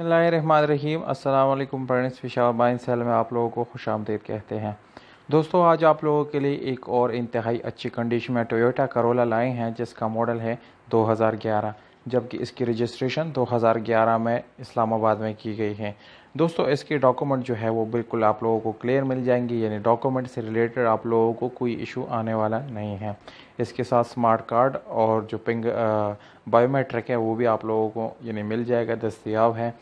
बसमीम अल्लाम parents पिशा mine cell में आप लोगों को खुश आमदीद कहते हैं दोस्तों आज आप लोगों के लिए एक और इंतहाई अच्छी कंडीशन में टोयोटा करोला लाए हैं जिसका मॉडल है 2011 जबकि इसकी रजिस्ट्रेशन 2011 में इस्लामाबाद में की गई है दोस्तों इसके डॉक्यूमेंट जो है वो बिल्कुल आप लोगों को क्लियर मिल जाएंगे यानी डॉक्यूमेंट से रिलेटेड आप लोगों को कोई इशू आने वाला नहीं है इसके साथ स्मार्ट कार्ड और जो पिंग बायोमेट्रिक है वो भी आप लोगों को यानी मिल जाएगा दस्तियाब है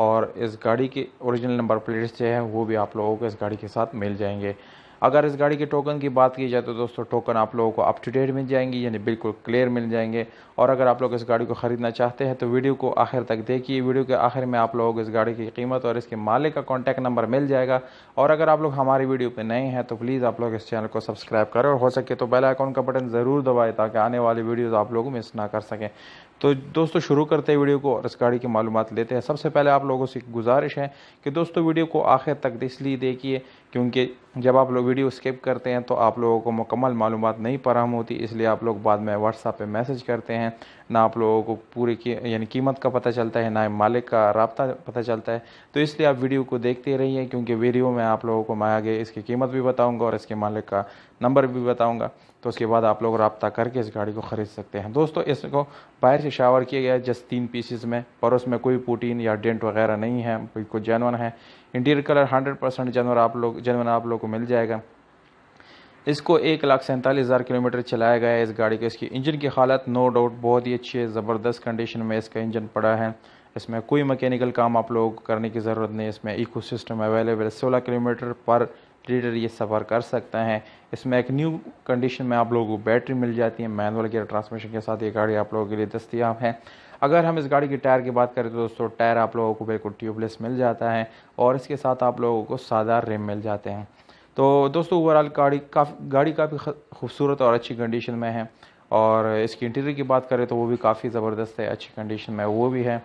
और इस गाड़ी के ओरिजिनल नंबर प्लेट्स जो है वो भी आप लोगों को इस गाड़ी के साथ मिल जाएंगे अगर इस गाड़ी के टोकन की बात की जाए तो दोस्तों टोकन आप लोगों को अप टू डेट मिल जाएंगे यानी बिल्कुल क्लियर मिल जाएंगे और अगर आप लोग इस गाड़ी को ख़रीदना चाहते हैं तो वीडियो को आखिर तक देखिए वीडियो के आखिर में आप लोगों को इस गाड़ी की कीमत और इसके मालिक का कॉन्टैक्ट नंबर मिल जाएगा और अगर आप लोग हमारे वीडियो पर नए हैं तो प्लीज़ आप लोग इस चैनल को सब्सक्राइब करें और हो सके तो बेल का बटन ज़रूर दबाएँ ताकि आने वाली वीडियोज़ आप लोग मिस ना कर सकें तो दोस्तों शुरू करते हैं वीडियो को और इस गाड़ी की मालूम लेते हैं सबसे पहले आप लोगों से गुजारिश है कि दोस्तों वीडियो को आखिर तक इसलिए देखिए क्योंकि जब आप लोग वीडियो स्किप करते हैं तो आप लोगों को मुकम्मल मालूम नहीं फराम होती इसलिए आप लोग बाद में व्हाट्सअप पर मैसेज करते हैं ना आप लोगों को पूरी की, यानी कीमत का पता चलता है ना मालिक का रबता पता चलता है तो इसलिए आप वीडियो को देखते रहिए क्योंकि वीडियो में आप लोगों को मैं आगे इसकी कीमत भी बताऊँगा और इसके मालिक का नंबर भी बताऊँगा तो उसके बाद आप लोग रबता करके इस गाड़ी को ख़रीद सकते हैं दोस्तों इसको बाहर से से शावर किया गया है जस्ट तीन पीसीज में पर उसमें कोई प्रोटीन या डेंट वगैरह नहीं है बिल्कुल जैनवन है इंटीरियर कलर हंड्रेड परसेंट जानवर आप लोग जैनवन आप लोग को मिल जाएगा इसको एक लाख सैंतालीस हज़ार किलोमीटर चलाया गया है इस गाड़ी को इसकी इंजन की हालत नो डाउट बहुत ही अच्छी है ज़बरदस्त कंडीशन में इसका इंजन पड़ा है इसमें कोई मैकेनिकल काम आप लोग करने की ज़रूरत नहीं इसमें इको सिस्टम अवेलेबल सोलह किलोमीटर पर रीडर ये सफ़र कर सकता है इसमें एक न्यू कंडीशन में आप लोगों को बैटरी मिल जाती है मैनुअल गियर ट्रांसमिशन के साथ ये गाड़ी आप लोगों के लिए दस्तियाब है अगर हम इस गाड़ी की टायर की बात करें तो दोस्तों टायर आप लोगों को बिल्कुल ट्यूबलेस मिल जाता है और इसके साथ आप लोगों को सादा रिम मिल जाते हैं तो दोस्तों ओवरऑल गाड़ी काफ़ी गाड़ी काफ़ी खूबसूरत और अच्छी कंडीशन में है और इसकी इंटीरियर की बात करें तो वो भी काफ़ी ज़बरदस्त है अच्छी कंडीशन में वो भी है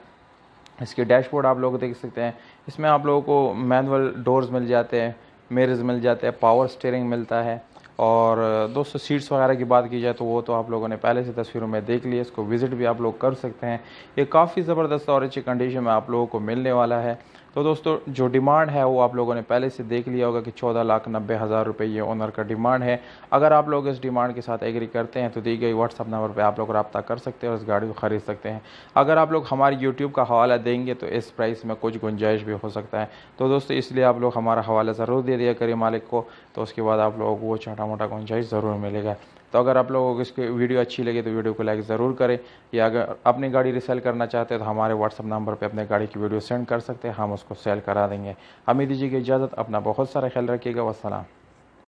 इसके डैशबोर्ड आप लोग देख सकते हैं इसमें आप लोगों को मैनुअल डोर्स मिल जाते हैं मेरेज़ मिल जाते हैं पावर स्टेयरिंग मिलता है और दोस्तों सीट्स वगैरह की बात की जाए तो वो तो आप लोगों ने पहले से तस्वीरों में देख ली है इसको विज़िट भी आप लोग कर सकते हैं ये काफ़ी ज़बरदस्त और अच्छी कंडीशन में आप लोगों को मिलने वाला है तो दोस्तों जो डिमांड है वो आप लोगों ने पहले से देख लिया होगा कि चौदह लाख नब्बे हज़ार रुपये ये ओनर का डिमांड है अगर आप लोग इस डिमांड के साथ एग्री करते हैं तो दी गई व्हाट्सअप नंबर पर आप लोग रबता कर सकते हैं और इस गाड़ी को ख़रीद सकते हैं अगर आप लोग हमारे यूट्यूब का हवाला देंगे तो इस प्राइस में कुछ गुंजाइश भी हो सकता है तो दोस्तों इसलिए आप लोग हमारा हवाला ज़रूर दे दिया करें मालिक को तो उसके बाद आप लोगों को वो छोटा मोटा गुंजाइश ज़रूर मिलेगा तो अगर आप लोगों को इसकी वीडियो अच्छी लगे तो वीडियो को लाइक ज़रूर करें या अगर अपनी गाड़ी रिसेल करना चाहते हैं तो हमारे व्हाट्सअप नंबर पर अपने गाड़ी की वीडियो सेंड कर सकते हैं हम उसको सेल करा देंगे हमें की इजाज़त अपना बहुत सारा ख्याल रखिएगा वसलाम